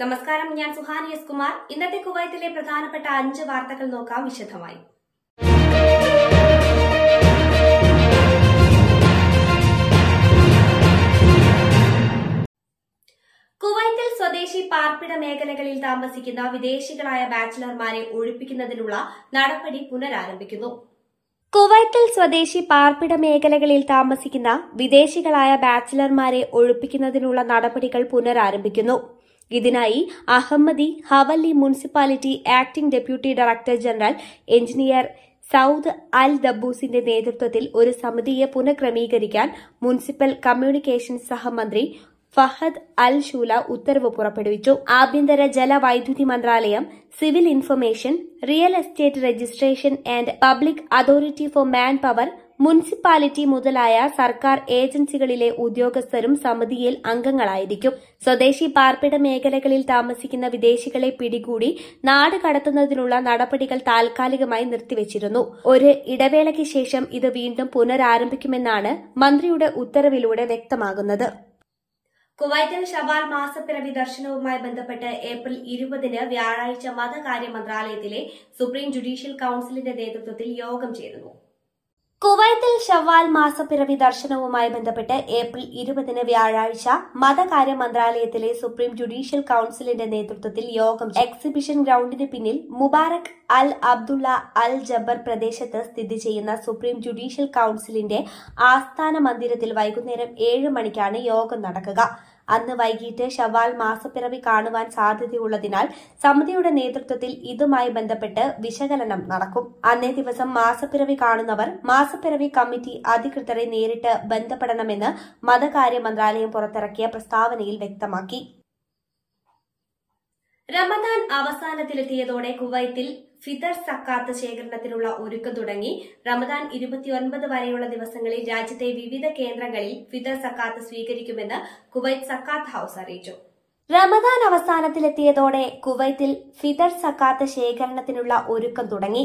നമസ്കാരം ഞാൻ സുഹാനി എസ് കുമാർ ഇന്നത്തെ കുവൈത്തിലെ പ്രധാനപ്പെട്ട അഞ്ച് വാർത്തകൾ നോക്കാം വിശദമായി കുവൈത്തിൽ സ്വദേശി പാർപ്പിട മേഖലകളിൽ താമസിക്കുന്ന വിദേശികളായ ബാച്ചിലർമാരെ ഒഴിപ്പിക്കുന്നതിനുള്ള നടപടി പുനരാരംഭിക്കുന്നു കുവൈത്തിൽ സ്വദേശി പാർപ്പിട മേഖലകളിൽ താമസിക്കുന്ന വിദേശികളായ ബാച്ചിലർമാരെ ഒഴിപ്പിക്കുന്നതിനുള്ള നടപടികൾ പുനരാരംഭിക്കുന്നു ഇതിനായി Ahmadi Hawalli municipality acting deputy director general engineer Saud Al ദബൂസിന്റെ നേതൃത്വത്തിൽ ഒരു സമിതിയെ പുനഃക്രമീകരിക്കാൻ മുനിസിപ്പൽ കമ്മ്യൂണിക്കേഷൻ സഹമന്ത്രി ഫഹദ് അൽ ഷൂല ഉത്തരവ് പുറപ്പെടുവിച്ചു ആഭ്യന്തര ജലവൈദ്യുതി മന്ത്രാലയം civil information real estate registration and public authority for manpower municipality മുതലായ സർക്കാർ ഏജൻസികളിലെ ഉദ്യോഗസ്ഥരും സമിതിയിൽ അംഗങ്ങളായിരിക്കും സ്വദേശി പാർപ്പിട മേഖലകളിൽ താമസിക്കുന്ന വിദേശികളെ പിടികൂടി നാട് കടത്തുന്നതിനുള്ള നടപടികൾ താൽക്കാലികമായി നിർത്തിവച്ചിരുന്നു ഒരു ഇടവേളയ്ക്ക് ശേഷം ഇത് വീണ്ടും പുനരാരംഭിക്കുമെന്നാണ് മന്ത്രിയുടെ ഉത്തരവിലൂടെ വ്യക്തമാകുന്നത് കുവൈത്തിൽ ഷബാൽ മാസപ്പിറവി ദർശനവുമായി ബന്ധപ്പെട്ട് ഏപ്രിൽ ഇരുപതിന് വ്യാഴാഴ്ച മതകാര്യ മന്ത്രാലയത്തിലെ സുപ്രീം ജുഡീഷ്യൽ കൌൺസിലിന്റെ നേതൃത്വത്തിൽ യോഗം ചേരുന്നു കുവൈത്തിൽ ഷവാൽ മാസപ്പിറവി ദർശനവുമായി ബന്ധപ്പെട്ട് ഏപ്രിൽ ഇരുപതിന് വ്യാഴാഴ്ച മതകാര്യ മന്ത്രാലയത്തിലെ സുപ്രീം ജുഡീഷ്യൽ കൌൺസിലിന്റെ നേതൃത്വത്തിൽ യോഗം എക്സിബിഷൻ ഗ്രൌണ്ടിന് പിന്നിൽ മുബാറക് അൽ അബ്ദുള്ള അൽ ജബർ പ്രദേശത്ത് സ്ഥിതി ചെയ്യുന്ന സുപ്രീം ജുഡീഷ്യൽ കൌൺസിലിന്റെ ആസ്ഥാന മന്ദിരത്തിൽ വൈകുന്നേരം ഏഴ് മണിക്കാണ് യോഗം നടക്കുക അന്ന് വൈകിട്ട് ഷവാൽ മാസപ്പിറവി കാണുവാൻ സാധ്യതയുള്ളതിനാൽ സമിതിയുടെ നേതൃത്വത്തിൽ ഇതുമായി ബന്ധപ്പെട്ട് വിശകലനം നടക്കും അന്നേ ദിവസം മാസപ്പിറവി കാണുന്നവർ മാസപ്പിറവി കമ്മിറ്റി അധികൃതരെ നേരിട്ട് ബന്ധപ്പെടണമെന്ന് മതകാര്യ മന്ത്രാലയം പുറത്തിറക്കിയ പ്രസ്താവനയിൽ വ്യക്തമാക്കി റമദാൻ അവസാനത്തിലെത്തിയതോടെ കുവൈത്തിൽ ഫിതർ സക്കാത്ത് ശേഖരണത്തിനുള്ള ഒരുക്കം തുടങ്ങി റമദാൻ ഇരുപത്തിയൊൻപത് വരെയുള്ള ദിവസങ്ങളിൽ രാജ്യത്തെ വിവിധ കേന്ദ്രങ്ങളിൽ ഫിതർ സക്കാത്ത് സ്വീകരിക്കുമെന്ന് കുവൈറ്റ് സക്കാത്ത് ഹൌസ് അറിയിച്ചു റമദാൻ അവസാനത്തിലെത്തിയതോടെ കുവൈത്തിൽ ഫിതർ സക്കാത്ത് ശേഖരണത്തിനുള്ള ഒരുക്കം തുടങ്ങി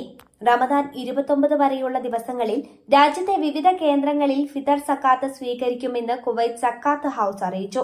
റമദാൻ ഇരുപത്തൊമ്പത് വരെയുള്ള ദിവസങ്ങളിൽ രാജ്യത്തെ വിവിധ കേന്ദ്രങ്ങളിൽ ഫിതർ സക്കാത്ത് സ്വീകരിക്കുമെന്ന് കുവൈറ്റ് സക്കാത്ത് ഹൌസ് അറിയിച്ചു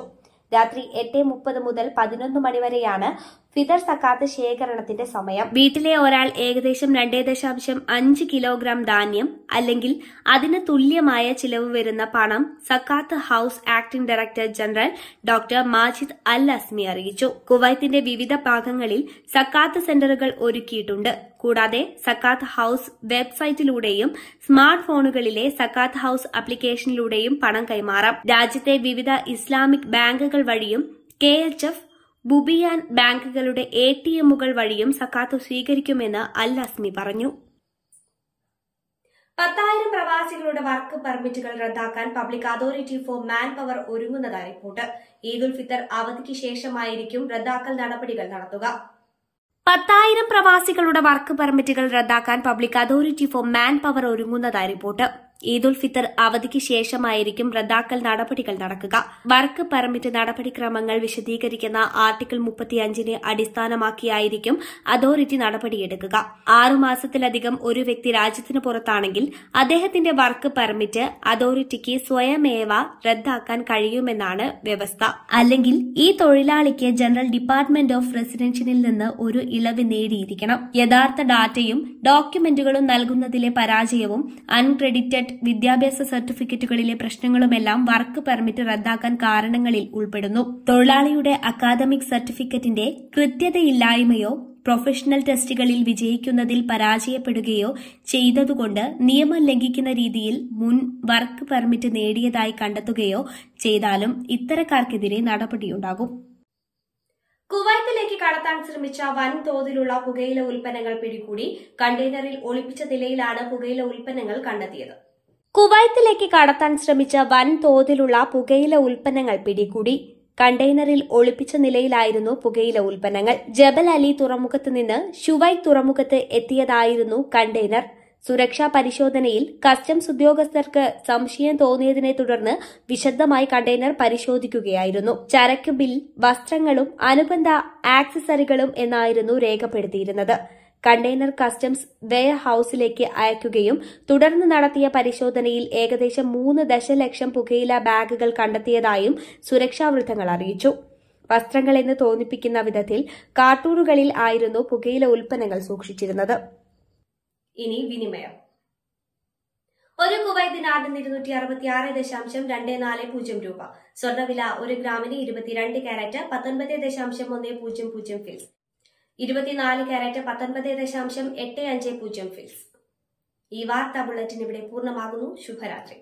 രാത്രി എട്ട് മുപ്പത് മുതൽ പതിനൊന്ന് മണിവരെയാണ് ഫിതർ സക്കാത്ത് ശേഖരണത്തിന്റെ സമയം വീട്ടിലെ ഒരാൾ ഏകദേശം രണ്ടേ ദശാംശം അഞ്ച് കിലോഗ്രാം ധാന്യം അല്ലെങ്കിൽ അതിന് തുല്യമായ ചിലവ് വരുന്ന പണം സക്കാത്ത് house acting director general doctor Majid Al Azmi അറിയിച്ചു കുവൈത്തിന്റെ വിവിധ ഭാഗങ്ങളിൽ സക്കാത്ത് സെന്ററുകൾ ഒരുക്കിയിട്ടുണ്ട് കൂടാതെ സക്കാത്ത് ഹൌസ് വെബ്സൈറ്റിലൂടെയും സ്മാർട്ട് ഫോണുകളിലെ സക്കാത്ത് ഹൌസ് ആപ്ലിക്കേഷനിലൂടെയും പണം കൈമാറാം രാജ്യത്തെ വിവിധ ഇസ്ലാമിക് ബാങ്കുകൾ വഴിയും കെ എച്ച് എഫ് ബുബിയാൻ ബാങ്കുകളുടെ എ ടി എമ്മുകൾ വഴിയും സക്കാത്ത് സ്വീകരിക്കുമെന്ന് അൽ അസ്മി പറഞ്ഞു പത്തായിരം പ്രവാസികളുടെ വർക്ക് പെർമിറ്റുകൾ റദ്ദാക്കാൻ public authority for manpower ഒരുങ്ങുന്നതായി റിപ്പോർട്ട് ഈദുൽ ഫിത്തർ അവധിക്ക് ശേഷമായിരിക്കും റദ്ദാക്കൽ നടപടികൾ നടത്തുക പത്തായിരം പ്രവാസികളുടെ വർക്ക് പെർമിറ്റുകൾ റദ്ദാക്കാൻ public authority for manpower ഒരുങ്ങുന്നതായി റിപ്പോർട്ട് ഈദുൽ ഫിത്തർ അവധിക്ക് ശേഷമായിരിക്കും റദ്ദാക്കൽ നടപടികൾ നടക്കുക വർക്ക് പെർമിറ്റ് നടപടിക്രമങ്ങൾ വിശദീകരിക്കുന്ന ആർട്ടിക്കിൾ മുപ്പത്തിയഞ്ചിനെ അടിസ്ഥാനമാക്കിയായിരിക്കും അതോറിറ്റി നടപടിയെടുക്കുക ആറുമാസത്തിലധികം ഒരു വ്യക്തി രാജ്യത്തിന് പുറത്താണെങ്കിൽ അദ്ദേഹത്തിന്റെ വർക്ക് പെർമിറ്റ് അതോറിറ്റിക്ക് സ്വയമേവ റദ്ദാക്കാൻ കഴിയുമെന്നാണ് വ്യവസ്ഥ അല്ലെങ്കിൽ ഈ തൊഴിലാളിക്ക് ജനറൽ ഡിപ്പാർട്ട്മെന്റ് ഓഫ് റെസിഡൻഷ്യനിൽ നിന്ന് ഒരു ഇളവ് നേടിയിരിക്കണം യഥാർത്ഥ ഡാറ്റയും ഡോക്യുമെന്റുകളും നൽകുന്നതിലെ പരാജയവും അൺക്രെഡിറ്റഡ് വിദ്യാഭ്യാസ സർട്ടിഫിക്കറ്റുകളിലെ പ്രശ്നങ്ങളുമെല്ലാം വർക്ക് പെർമിറ്റ് റദ്ദാക്കാൻ കാരണങ്ങളിൽ ഉൾപ്പെടുന്നു തൊഴിലാളിയുടെ അക്കാദമിക് സർട്ടിഫിക്കറ്റിന്റെ കൃത്യതയില്ലായ്മയോ പ്രൊഫഷണൽ ടെസ്റ്റുകളിൽ വിജയിക്കുന്നതിൽ പരാജയപ്പെടുകയോ ചെയ്തതുകൊണ്ട് നിയമം ലംഘിക്കുന്ന രീതിയിൽ മുൻ വർക്ക് പെർമിറ്റ് നേടിയതായി കണ്ടെത്തുകയോ ചെയ്താലും ഇത്തരക്കാർക്കെതിരെ നടപടിയുണ്ടാകും കുവൈത്തിലേക്ക് കടത്താൻ ശ്രമിച്ച വൻതോതിലുള്ള പുകയില ഉൽപ്പന്നങ്ങൾ പിടികൂടി കണ്ടെയ്നറിൽ ഒളിപ്പിച്ച നിലയിലാണ് പുകയില ഉൽപ്പന്നങ്ങൾ കണ്ടെത്തിയത് കുവൈത്തിലേക്ക് കടത്താൻ ശ്രമിച്ച വൻ തോതിലുള്ള പുകയില ഉൽപ്പന്നങ്ങൾ പിടികൂടി കണ്ടെയ്നറിൽ ഒളിപ്പിച്ച നിലയിലായിരുന്നു പുകയില ഉൽപ്പന്നങ്ങൾ ജബൽ അലി തുറമുഖത്ത് നിന്ന് ഷുവൈ തുറമുഖത്ത് എത്തിയതായിരുന്നു കണ്ടെയ്നർ സുരക്ഷാ പരിശോധനയിൽ കസ്റ്റംസ് ഉദ്യോഗസ്ഥർക്ക് സംശയം തോന്നിയതിനെ തുടർന്ന് വിശദമായി കണ്ടെയ്നർ പരിശോധിക്കുകയായിരുന്നു ചരക്ക് ബിൽ വസ്ത്രങ്ങളും അനുബന്ധ ആക്സസറികളും എന്നായിരുന്നു രേഖപ്പെടുത്തിയിരുന്നത് കണ്ടെയ്നർ കസ്റ്റംസ് വെയർ ഹൌസിലേക്ക് അയക്കുകയും തുടർന്ന് നടത്തിയ പരിശോധനയിൽ ഏകദേശം മൂന്ന് ദശലക്ഷം പുകയില ബാഗുകൾ കണ്ടെത്തിയതായും സുരക്ഷാ വൃത്തങ്ങൾ അറിയിച്ചു വസ്ത്രങ്ങൾ എന്ന് തോന്നിപ്പിക്കുന്ന വിധത്തിൽ കാർട്ടൂണുകളിൽ ആയിരുന്നു പുകയില ഉൽപ്പന്നങ്ങൾ സൂക്ഷിച്ചിരുന്നത് ഇനി വിനിമയം ഒരു കുവൈത്ത് ദിനാറിന് ഇരുന്നൂറ്റി അറുപത്തി ആറ് ദശാംശം രണ്ട് നാല് പൂജ്യം രൂപ സ്വർണ്ണവില ഒരു ഗ്രാമിന് ഇരുപത്തിരണ്ട് കാരറ്റ് പത്തൊൻപത് ദശാംശം ഒന്ന് പൂജ്യം പൂജ്യം ഫിൽസ് ഇരുപത്തിനാല് കാരറ്റ് പത്തൊൻപത് ദശാംശം എട്ട് അഞ്ച് പൂജ്യം ഫിൽസ് ഈ വാർത്താ ബുള്ളറ്റിൻ ഇവിടെ പൂർണ്ണമാകുന്നു ശുഭരാത്രി